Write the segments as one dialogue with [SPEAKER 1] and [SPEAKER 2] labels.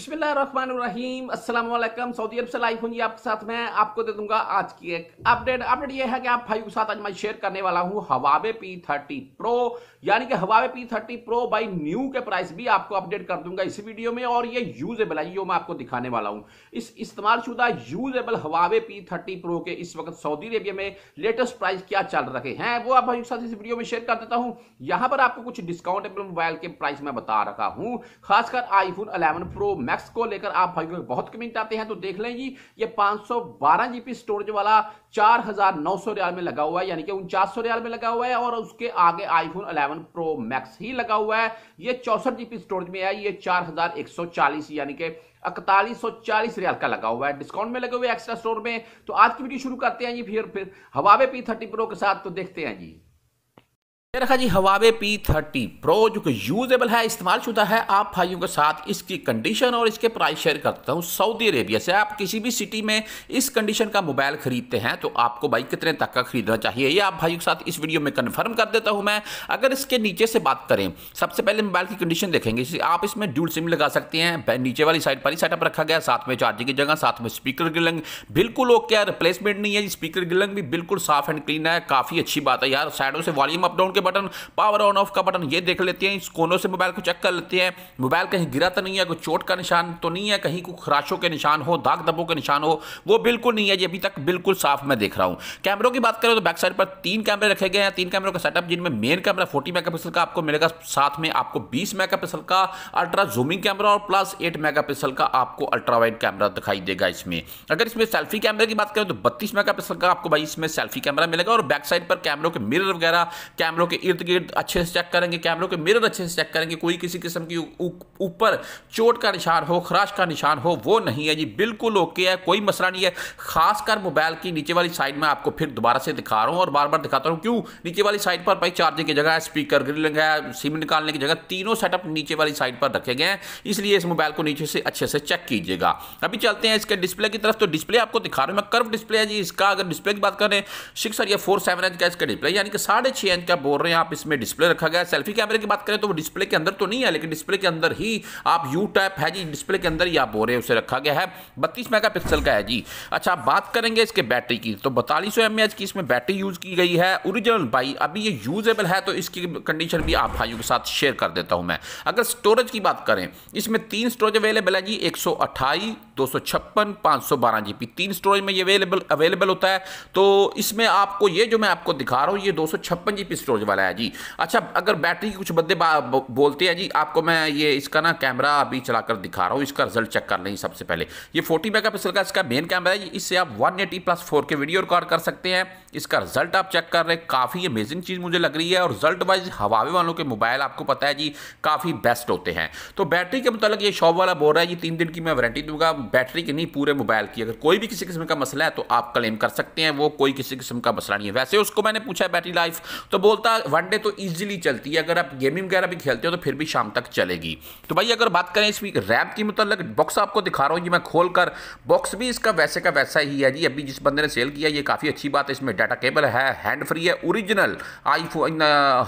[SPEAKER 1] बिस्मिल्लाम Aslam Saudi अरब से live हूँ जी आपके साथ मैं आपको दे दूंगा आज की एक अपडेट अपडेट ये है कि आप भाई के साथ आज मैं शेयर करने वाला हूँ हवावे पी थर्टी प्रो यानी कि हवावे पी थर्टी प्रो बाई न्यू के प्राइस भी आपको अपडेट कर दूंगा इस वीडियो में और ये यूजेबल है ये मैं आपको दिखाने वाला हूँ इस इस्तेमाल शुदा usable Huawei P thirty pro के इस वक्त सऊदी अरेबिया में लेटेस्ट प्राइस क्या चल रहे हैं वो आप भाई के साथ इस वीडियो में शेयर कर देता हूँ यहाँ पर आपको कुछ डिस्काउंटेबल मोबाइल के प्राइस मैं बता रहा हूँ खासकर आईफोन अलेवन प्रो मैक्स को लेकर आप भाई में बहुत कमेंट आते हैं तो देख लें जी ये पांच सौ बारह जीबी स्टोरेज वाला चार हजार नौ सौ रियाल में लगा हुआ है यानी कि उनचास सौ रियाल में लगा हुआ है और उसके आगे आईफोन 11 प्रो मैक्स ही लगा हुआ है ये चौसठ जीबी स्टोरेज में है ये चार हजार एक सौ चालीस यानी कि इकतालीस सौ चालीस रियाल का लगा हुआ है डिस्काउंट में लगे हुए एक्स्ट्रा स्टोर में तो आज की वीडियो शुरू करते हैं जी फिर फिर हवावे पी थर्टी प्रो के साथ तो देखते हैं जी रखा जी हवावे पी थर्टी प्रो जो कि यूजेबल है इस्तेमाल शुदा है आप भाइयों के साथ इसकी कंडीशन और इसके प्राइस शेयर करता हूँ सऊदी अरेबिया से आप किसी भी सिटी में इस कंडीशन का मोबाइल खरीदते हैं तो आपको भाई कितने तक का खरीदना चाहिए ये आप भाइयों के साथ इस वीडियो में कन्फर्म कर देता हूँ मैं अगर इसके नीचे से बात करें सबसे पहले मोबाइल की कंडीशन देखेंगे आप इसमें ड्यूल सिम लगा सकते हैं नीचे वाली साइड पर ही सेटअप रखा गया साथ में चार्जिंग की जगह साथ में स्पीकर गिलंग बिल्कुल ओके क्या रिप्लेसमेंट नहीं है स्पीकर गिलंग भी बिल्कुल साफ एंड क्लीन है काफ़ी अच्छी बात है यार साइडों से वॉल्यूम अपडाउन के बटन पावर ऑन ऑफ का बटन ये देख लेते हैं इस कोनों से मोबाइल को चेक कर लेते हैं मोबाइल कहीं गिरा तो नहीं है कोई चोट का निशान तो नहीं है कहीं को खराशों के निशान हो दाग दबों के निशान हो वो बिल्कुल नहीं है ये अभी तक बिल्कुल साफ मैं देख रहा हूँ कैमरों की बात करें तो बैक साइड पर तीन कैमरे रखे गए हैं तीन कैमरों का सेटअप जिनमें मेन कैमरा फोर्टी मेगा का आपको मिलेगा साथ में आपको बीस मेगा का अल्ट्रा जूमिंग कैमरा और प्लस एट मेगा का आपको अल्ट्रा वाइड कैमरा दिखाई देगा इसमें अगर इसमें सेल्फी कैमरे की बात करें तो बत्तीस मेगा का आपको भाई इसमें सेल्फी कैमरा मिलेगा और बैक साइड पर कैमरों के मिरर वगैरह कैमरों के इर्द गिर्द अच्छे से चेक करेंगे कैमरों के मिरर अच्छे से चेक करेंगे कोई किसी किस्म की ऊपर चोट का निशान हो खराश का निशान हो वो नहीं है जी बिल्कुल ओके है कोई मसला नहीं है खासकर मोबाइल की नीचे वाली साइड में आपको फिर दोबारा से दिखा रहा हूँ और बार बार दिखाता हूँ क्यों नीचे वाली साइड पर भाई चार्जिंग की जगह स्पीकर ग्रिल है सिम निकालने की जगह तीनों सेटअप नीचे वाली साइड पर रखे गए हैं इसलिए इस मोबाइल को नीचे से अच्छे से चेक कीजिएगा अभी चलते हैं इसके डिस्प्ले की तरफ तो डिस्प्ले आपको दिखा रहा हूँ मैं कर्व डिस्प्ले है जी इसका अगर डिस्प्ले की बात करें सिक्स और या फोर सेवन इंच का इसका डिस्प्ले यानी कि साढ़े छः इंच का बोर रहे हैं आप इसमें डिस्प्ले रखा गया सेल्फी कैमरे की बात करें तो वो डिस्प्ले के अंदर तो नहीं है लेकिन डिस्प्ले के अंदर ही आप यू टाइप है जी डिस्प्ले के अंदर ही आप बोल रहे हैं उसे रखा गया है बत्तीस मेगा का है जी अच्छा बात करेंगे इसके बैटरी की तो बतालीस सौ की इसमें बैटरी यूज़ की गई है ओरिजिनल बाई अभी ये यूजेबल है तो इसकी कंडीशन भी आप भाइयों के साथ शेयर कर देता हूँ मैं अगर स्टोरेज की बात करें इसमें तीन स्टोरेज अवेलेबल है जी एक सौ दो सौ छप्पन पाँच सौ बारह जी बी तीन स्टोरेज में ये अवेलेबल अवेलेबल होता है तो इसमें आपको ये जो मैं आपको दिखा रहा हूँ ये दो सौ छप्पन जी बी स्टोरेज वाला है जी अच्छा अगर बैटरी की कुछ बदले बोलते हैं जी आपको मैं ये इसका ना कैमरा अभी चलाकर दिखा रहा हूँ इसका रिजल्ट चेक कर लें सबसे पहले ये फोर्टी मेगा पिक्सल का इसका मेन कैमरा है इससे आप one eighty plus four K video record कर सकते हैं इसका रिजल्ट आप चेक कर रहे हैं काफ़ी अमेजिंग चीज़ मुझे लग रही है और रिजल्ट वाइज हवावे वालों के मोबाइल आपको पता है जी काफ़ी बेस्ट होते हैं तो बैटरी के मुतालिक ये शॉप वाला बोल रहा है जी तीन दिन की मैं वारंटी दूंगा बैटरी की नहीं पूरे मोबाइल की अगर कोई भी किसी किस्म का मसला है तो आप क्लेम कर सकते हैं वो कोई किसी किस्म का मसला नहीं है वैसे उसको मैंने पूछा है बैटरी लाइफ तो बोलता वन डे तो ईजिली चलती है अगर आप गेमिंग वगैरह भी खेलते हो तो फिर भी शाम तक चलेगी तो भाई अगर बात करें इसमें रैम की मतलब बॉक्स आपको दिखा रहा हूँ जी मैं खोल कर बॉक्स भी इसका वैसे का वैसा ही है जी अभी जिस बंदे ने सेल किया ये काफ़ी अच्छी बात है इसमें डाटा केबल है हैंड फ्री है ओरिजिनल आईफोन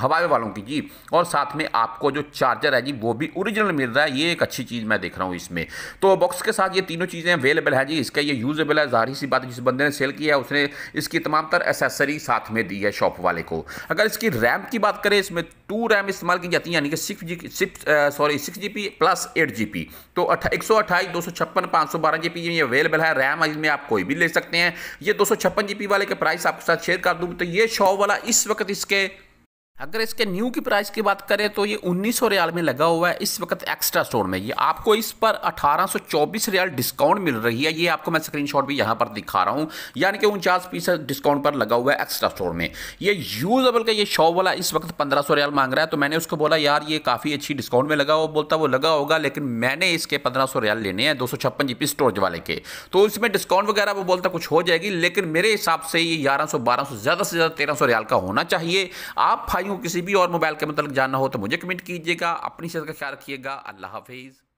[SPEAKER 1] हवाए वालों की जी और साथ में आपको जो चार्जर है जी वो भी ओरिजिनल मिल रहा है ये एक अच्छी चीज़ मैं देख रहा हूँ इसमें तो बॉक्स के साथ ये तीनों चीज़ें अवेलेबल हैं जी इसका ये यूजेबल है जाहिर सी बात जिस बंदे ने सेल किया है उसने इसकी तमाम तर एसेसरी साथ में दी है शॉप वाले को अगर इसकी रैम की बात करें इसमें टू रैम इस्तेमाल की जाती है यानी कि six G six sorry six G P plus eight G P तो एक सौ अट्ठाईस दो सौ छप्पन पाँच सौ बारह जी पी ये अवेलेबल है रैम इसमें आप कोई भी ले सकते हैं ये दो सौ छप्पन जी पी वाले के प्राइस आपके साथ शेयर कर दूँ तो ये शॉप वाला इस वक्त इसके अगर इसके न्यू की प्राइस की बात करें तो ये 1900 रियाल में लगा हुआ है इस वक्त एक्स्ट्रा स्टोर में ये आपको इस पर 1824 रियाल डिस्काउंट मिल रही है ये आपको मैं स्क्रीनशॉट भी यहाँ पर दिखा रहा हूँ यानी कि उनचास फीसद डिस्काउंट पर लगा हुआ है एक्स्ट्रा स्टोर में ये यूजबल का ये शॉप वाला इस वक्त पंद्रह रियाल मांग रहा है तो मैंने उसको बोला यार ये काफ़ी अच्छी डिस्काउंट में लगा हुआ बोलता वो लगा होगा लेकिन मैंने इसके पंद्रह रियाल लेने हैं दो सौ स्टोरेज वाले के तो इसमें डिस्काउंट वगैरह वो बोलता कुछ हो जाएगी लेकिन मेरे हिसाब से ये ग्यारह सौ ज़्यादा से ज़्यादा तेरह रियाल का होना चाहिए आप भाई को किसी भी और मोबाइल के मतलब जानना हो तो मुझे कमेंट कीजिएगा अपनी सेहत का ख्याल रखिएगा अल्लाह हाफिज़